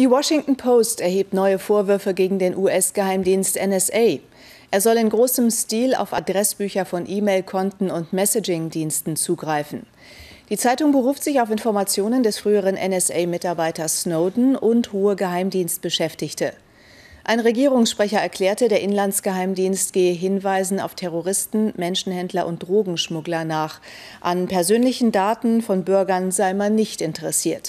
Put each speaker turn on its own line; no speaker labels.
Die Washington Post erhebt neue Vorwürfe gegen den US-Geheimdienst NSA. Er soll in großem Stil auf Adressbücher von E-Mail-Konten und Messaging-Diensten zugreifen. Die Zeitung beruft sich auf Informationen des früheren NSA-Mitarbeiters Snowden und hohe Geheimdienstbeschäftigte. Ein Regierungssprecher erklärte, der Inlandsgeheimdienst gehe Hinweisen auf Terroristen, Menschenhändler und Drogenschmuggler nach. An persönlichen Daten von Bürgern sei man nicht interessiert.